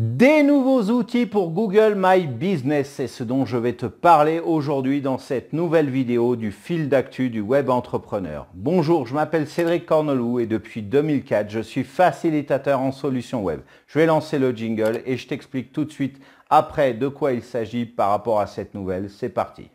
Des nouveaux outils pour Google My Business, c'est ce dont je vais te parler aujourd'hui dans cette nouvelle vidéo du fil d'actu du web entrepreneur. Bonjour, je m'appelle Cédric Cornelou et depuis 2004, je suis facilitateur en solutions web. Je vais lancer le jingle et je t'explique tout de suite après de quoi il s'agit par rapport à cette nouvelle. C'est parti.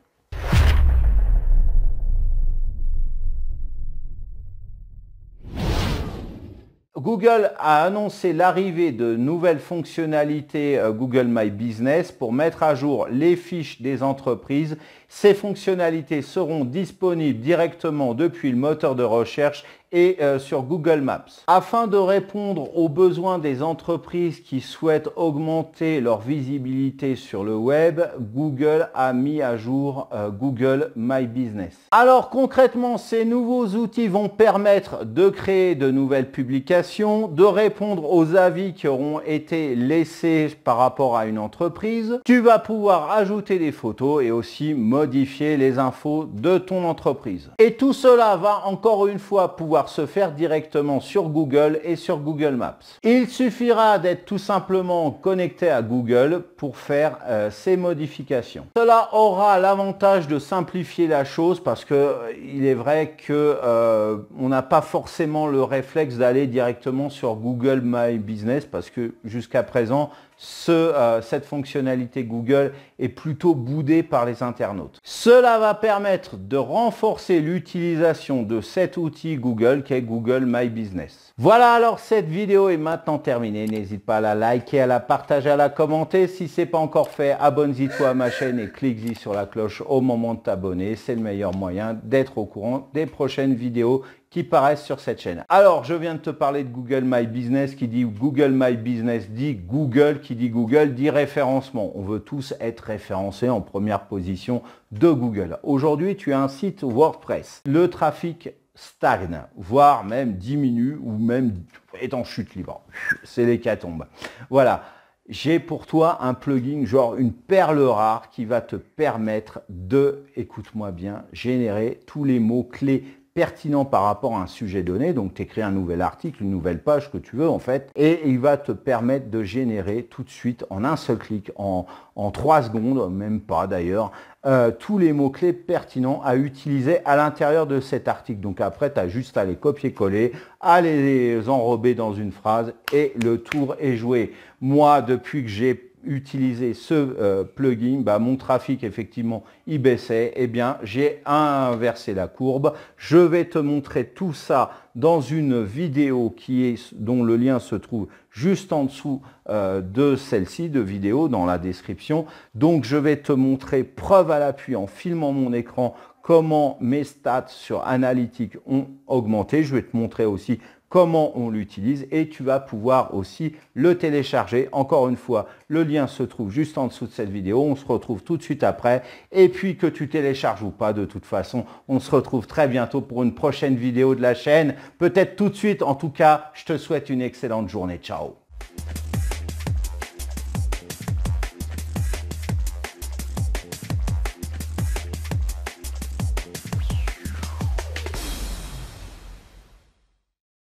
Google a annoncé l'arrivée de nouvelles fonctionnalités euh, Google My Business pour mettre à jour les fiches des entreprises. Ces fonctionnalités seront disponibles directement depuis le moteur de recherche euh, sur Google Maps. Afin de répondre aux besoins des entreprises qui souhaitent augmenter leur visibilité sur le web, Google a mis à jour euh, Google My Business. Alors concrètement, ces nouveaux outils vont permettre de créer de nouvelles publications, de répondre aux avis qui auront été laissés par rapport à une entreprise. Tu vas pouvoir ajouter des photos et aussi modifier les infos de ton entreprise. Et tout cela va encore une fois pouvoir se faire directement sur Google et sur Google Maps. Il suffira d'être tout simplement connecté à Google pour faire euh, ces modifications. Cela aura l'avantage de simplifier la chose parce que euh, il est vrai que euh, on n'a pas forcément le réflexe d'aller directement sur Google My Business parce que jusqu'à présent ce, cette fonctionnalité Google est plutôt boudée par les internautes. Cela va permettre de renforcer l'utilisation de cet outil Google qui est Google My Business. Voilà alors cette vidéo est maintenant terminée. N'hésite pas à la liker, à la partager, à la commenter. Si c'est pas encore fait, abonne toi à ma chaîne et clique-y sur la cloche au moment de t'abonner. C'est le meilleur moyen d'être au courant des prochaines vidéos qui paraissent sur cette chaîne. Alors, je viens de te parler de Google My Business qui dit Google My Business dit Google qui dit Google dit référencement. On veut tous être référencés en première position de Google. Aujourd'hui, tu as un site WordPress. Le trafic stagne, voire même diminue ou même est en chute libre. C'est l'hécatombe. Voilà, j'ai pour toi un plugin, genre une perle rare qui va te permettre de, écoute-moi bien, générer tous les mots-clés pertinent par rapport à un sujet donné. Donc, tu écris un nouvel article, une nouvelle page que tu veux, en fait, et il va te permettre de générer tout de suite, en un seul clic, en, en secondes, même pas d'ailleurs, euh, tous les mots-clés pertinents à utiliser à l'intérieur de cet article. Donc après, tu as juste à les copier-coller, à les enrober dans une phrase et le tour est joué. Moi, depuis que j'ai utiliser ce euh, plugin, bah, mon trafic effectivement il baissait, eh bien j'ai inversé la courbe. Je vais te montrer tout ça dans une vidéo qui est, dont le lien se trouve juste en dessous euh, de celle-ci, de vidéo, dans la description. Donc je vais te montrer preuve à l'appui en filmant mon écran comment mes stats sur Analytics ont augmenté. Je vais te montrer aussi comment on l'utilise et tu vas pouvoir aussi le télécharger. Encore une fois, le lien se trouve juste en dessous de cette vidéo. On se retrouve tout de suite après. Et puis que tu télécharges ou pas, de toute façon, on se retrouve très bientôt pour une prochaine vidéo de la chaîne. Peut-être tout de suite. En tout cas, je te souhaite une excellente journée. Ciao